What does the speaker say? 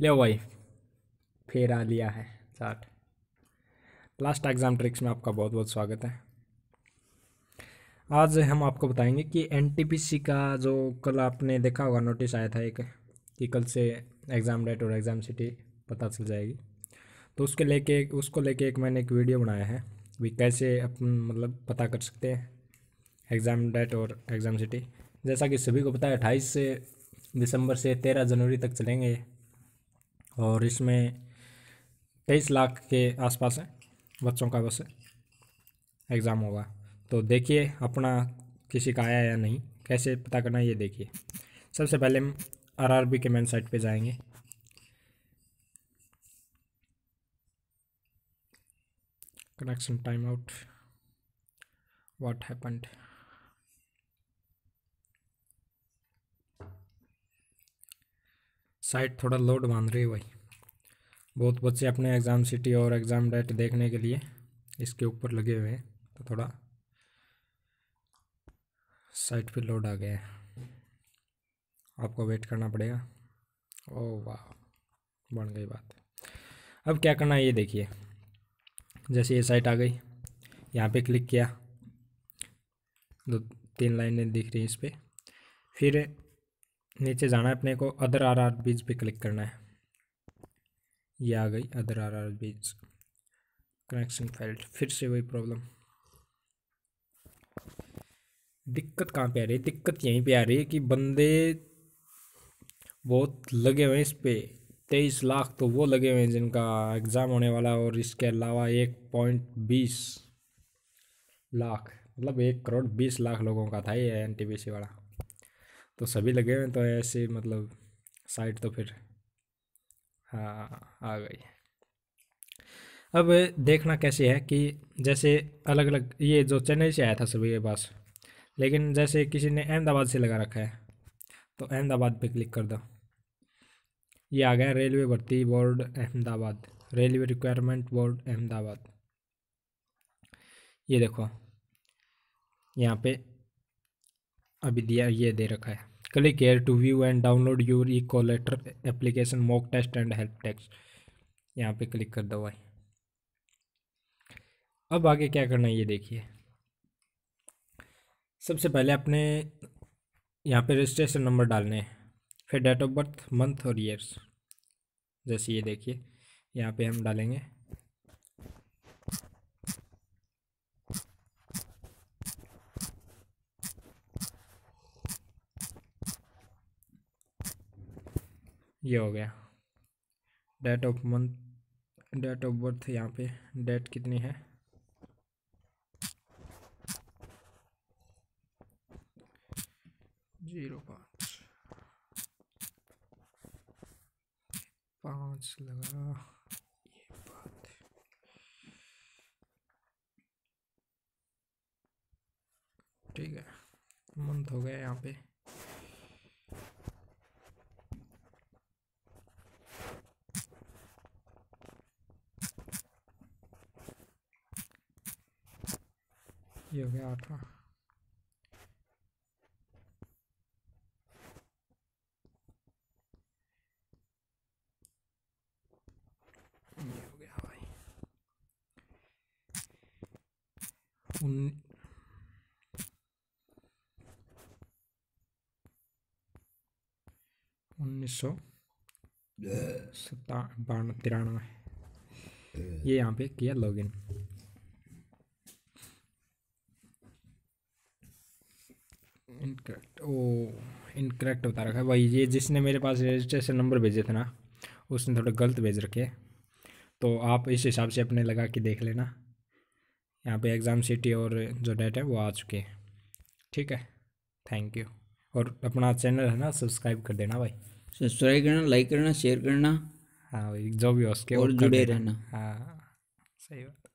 ले भाई फिर आ लिया है चार्ट लास्ट एग्ज़ाम ट्रिक्स में आपका बहुत बहुत स्वागत है आज हम आपको बताएंगे कि एनटीपीसी का जो कल आपने देखा होगा नोटिस आया था एक कि कल से एग्ज़ाम डेट और एग्ज़ाम सिटी पता चल जाएगी तो उसके लेके उसको लेके एक मैंने एक वीडियो बनाया है भी कैसे अपन मतलब पता कर सकते हैं एग्ज़ाम डेट और एग्ज़ाम सिटी जैसा कि सभी को पता है अट्ठाईस से दिसंबर से तेरह जनवरी तक चलेंगे और इसमें तेईस लाख के आसपास है बच्चों का बस एग्ज़ाम होगा तो देखिए अपना किसी का आया या नहीं कैसे पता करना है ये देखिए सबसे पहले हम आरआरबी के मेन साइट पे जाएंगे connection time out what happened site थोड़ा लोड बांध रही है भाई बहुत बच्चे अपने एग्ज़ाम सिटी और एग्ज़ाम डेट देखने के लिए इसके ऊपर लगे हुए हैं तो थोड़ा साइट पे लोड आ गया है आपको वेट करना पड़ेगा ओ वाह बन गई बात अब क्या करना है ये देखिए जैसे ये साइट आ गई यहाँ पे क्लिक किया दो तीन लाइनें दिख रही हैं इस पर फिर नीचे जाना है अपने को अदर आर आर बीज पर क्लिक करना है ये आ गई other R R Bs connection failed फिर से वही प्रॉब्लम दिक्कत कहाँ पे आ रही है दिक्कत यहीं पे आ रही है कि बंदे बहुत लगे हुए हैं इस पर तेईस लाख तो वो लगे हुए हैं जिनका एग्ज़ाम होने वाला है और इसके अलावा एक पॉइंट बीस लाख मतलब एक करोड़ बीस लाख लोगों का था ये एन वाला तो सभी लगे हुए तो ऐसे मतलब साइट तो फिर हाँ आ गई अब देखना कैसे है कि जैसे अलग अलग ये जो चेन्नई से आया था सभी के पास लेकिन जैसे किसी ने अहमदाबाद से लगा रखा है तो अहमदाबाद पे क्लिक कर दो ये आ गया रेलवे भर्ती board Ahmedabad railway requirement board Ahmedabad ये देखो यहाँ पे अभी दिया ये दे रखा है click here to view and download your e call letter application mock test and help टेक्स यहाँ पे क्लिक कर दो भाई अब आगे क्या करना है ये देखिए सबसे पहले अपने यहाँ पे रजिस्ट्रेशन नंबर डालने हैं फिर डेट ऑफ बर्थ मंथ और ईयर्स जैसे ये देखिए यहाँ पे हम डालेंगे ये हो गया date of month date of birth यहाँ पे डेट कितनी है जीरो पाँच पाँच लगा ये बात ठीक है मंथ हो गया यहाँ पे ये हो गया आठवा हो गया उन्नीस सौ सत्ता बानवे तिरानवे ये यहाँ पे किया लॉगिन इनकरेक्ट ओ इनकरेक्ट बता रखा है भाई ये जिसने मेरे पास रजिस्ट्रेशन नंबर भेजे थे ना उसने थोड़ा गलत भेज रखे तो आप इस हिसाब से अपने लगा के देख लेना यहाँ पे एग्ज़ाम सिटी और जो डेट है वो आ चुके हैं ठीक है थैंक यू और अपना चैनल है ना सब्सक्राइब कर देना भाई सब्सक्राइब करना लाइक करना शेयर करना हाँ भाई जो भी हो उसके और जुड़े रहना हाँ सही बात